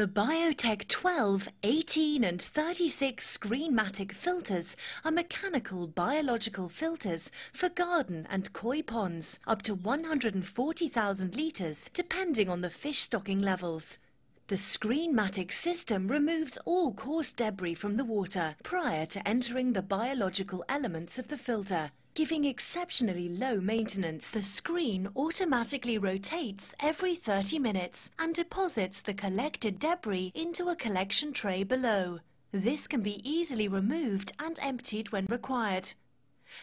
The Biotech 12, 18 and 36 Screenmatic filters are mechanical biological filters for garden and koi ponds, up to 140,000 litres depending on the fish stocking levels. The Screenmatic system removes all coarse debris from the water prior to entering the biological elements of the filter. Giving exceptionally low maintenance, the screen automatically rotates every 30 minutes and deposits the collected debris into a collection tray below. This can be easily removed and emptied when required.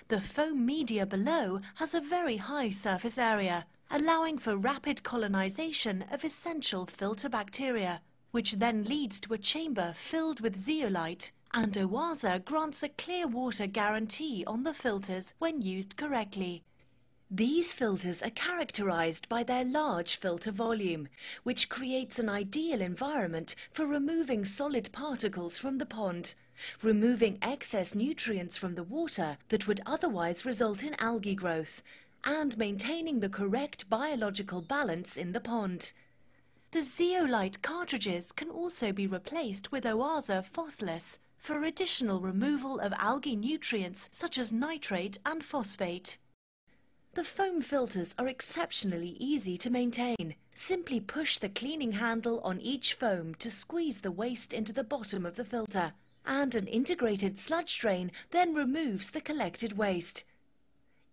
The foam media below has a very high surface area, allowing for rapid colonization of essential filter bacteria, which then leads to a chamber filled with zeolite, and OWASA grants a clear water guarantee on the filters when used correctly. These filters are characterized by their large filter volume, which creates an ideal environment for removing solid particles from the pond, removing excess nutrients from the water that would otherwise result in algae growth, and maintaining the correct biological balance in the pond. The zeolite cartridges can also be replaced with Oaza Phosphorus for additional removal of algae nutrients such as nitrate and phosphate. The foam filters are exceptionally easy to maintain. Simply push the cleaning handle on each foam to squeeze the waste into the bottom of the filter and an integrated sludge drain then removes the collected waste.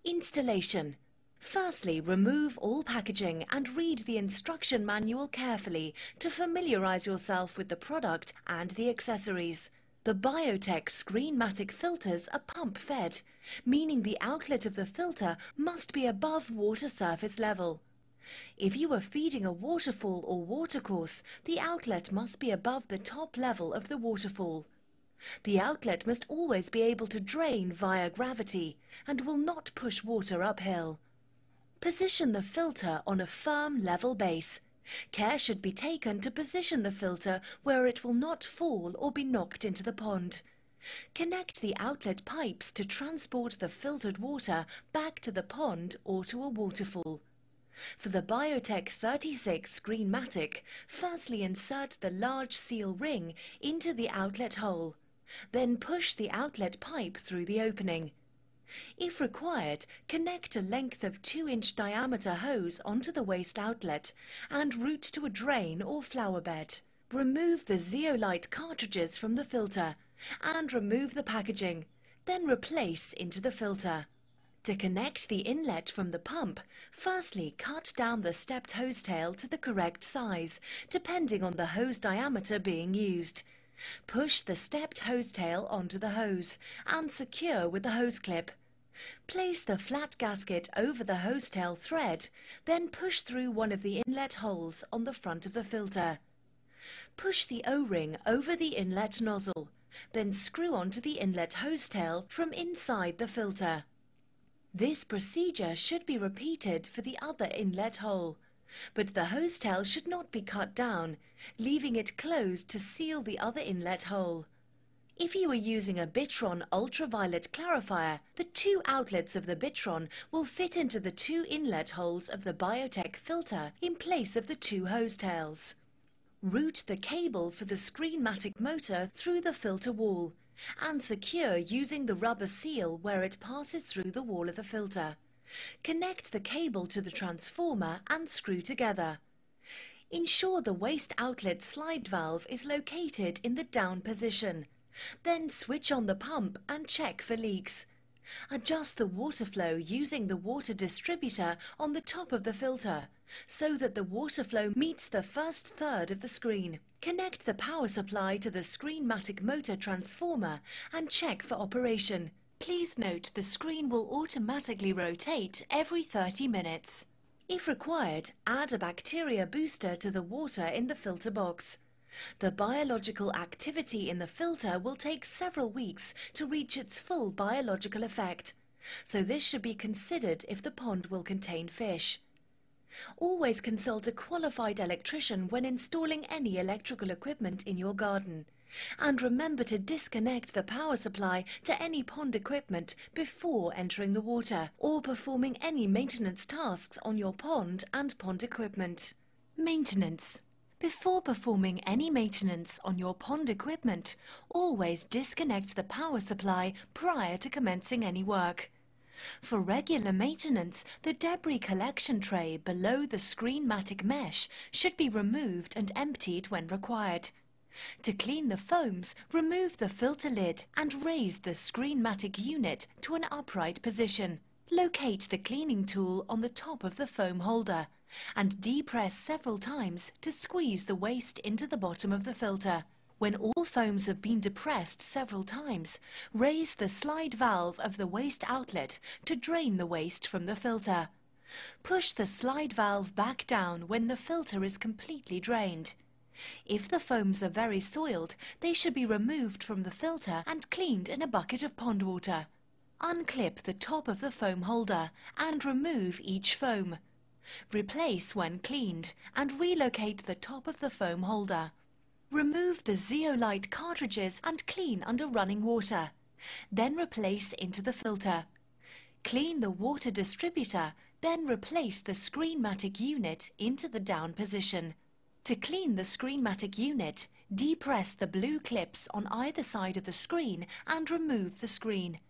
Installation Firstly, remove all packaging and read the instruction manual carefully to familiarise yourself with the product and the accessories. The Biotech Screenmatic filters are pump fed, meaning the outlet of the filter must be above water surface level. If you are feeding a waterfall or watercourse, the outlet must be above the top level of the waterfall. The outlet must always be able to drain via gravity and will not push water uphill. Position the filter on a firm level base Care should be taken to position the filter where it will not fall or be knocked into the pond. Connect the outlet pipes to transport the filtered water back to the pond or to a waterfall. For the Biotech 36 Screenmatic, firstly insert the large seal ring into the outlet hole. Then push the outlet pipe through the opening. If required, connect a length of 2-inch diameter hose onto the waste outlet and route to a drain or flower bed. Remove the zeolite cartridges from the filter and remove the packaging, then replace into the filter. To connect the inlet from the pump, firstly cut down the stepped hose tail to the correct size, depending on the hose diameter being used. Push the stepped hose tail onto the hose and secure with the hose clip. Place the flat gasket over the hose tail thread, then push through one of the inlet holes on the front of the filter. Push the O-ring over the inlet nozzle, then screw onto the inlet hose tail from inside the filter. This procedure should be repeated for the other inlet hole, but the hose tail should not be cut down, leaving it closed to seal the other inlet hole. If you are using a Bitron ultraviolet clarifier, the two outlets of the Bitron will fit into the two inlet holes of the Biotech filter in place of the two hose tails. Route the cable for the Screenmatic motor through the filter wall and secure using the rubber seal where it passes through the wall of the filter. Connect the cable to the transformer and screw together. Ensure the waste outlet slide valve is located in the down position. Then switch on the pump and check for leaks. Adjust the water flow using the water distributor on the top of the filter so that the water flow meets the first third of the screen. Connect the power supply to the Screenmatic motor transformer and check for operation. Please note the screen will automatically rotate every 30 minutes. If required, add a bacteria booster to the water in the filter box. The biological activity in the filter will take several weeks to reach its full biological effect, so this should be considered if the pond will contain fish. Always consult a qualified electrician when installing any electrical equipment in your garden and remember to disconnect the power supply to any pond equipment before entering the water or performing any maintenance tasks on your pond and pond equipment. Maintenance. Before performing any maintenance on your pond equipment, always disconnect the power supply prior to commencing any work. For regular maintenance, the debris collection tray below the screen-matic mesh should be removed and emptied when required. To clean the foams, remove the filter lid and raise the Screenmatic unit to an upright position. Locate the cleaning tool on the top of the foam holder and depress several times to squeeze the waste into the bottom of the filter. When all foams have been depressed several times, raise the slide valve of the waste outlet to drain the waste from the filter. Push the slide valve back down when the filter is completely drained. If the foams are very soiled, they should be removed from the filter and cleaned in a bucket of pond water. Unclip the top of the foam holder and remove each foam. Replace when cleaned and relocate the top of the foam holder. Remove the zeolite cartridges and clean under running water. Then replace into the filter. Clean the water distributor, then replace the screenmatic unit into the down position. To clean the Screenmatic unit, depress the blue clips on either side of the screen and remove the screen.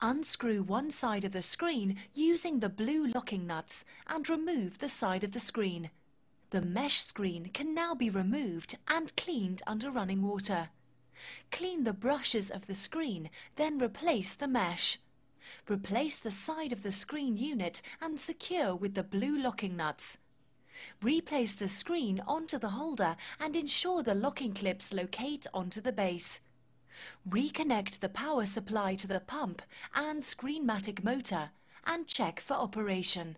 Unscrew one side of the screen using the blue locking nuts and remove the side of the screen. The mesh screen can now be removed and cleaned under running water. Clean the brushes of the screen, then replace the mesh. Replace the side of the screen unit and secure with the blue locking nuts. Replace the screen onto the holder and ensure the locking clips locate onto the base. Reconnect the power supply to the pump and Screenmatic motor and check for operation.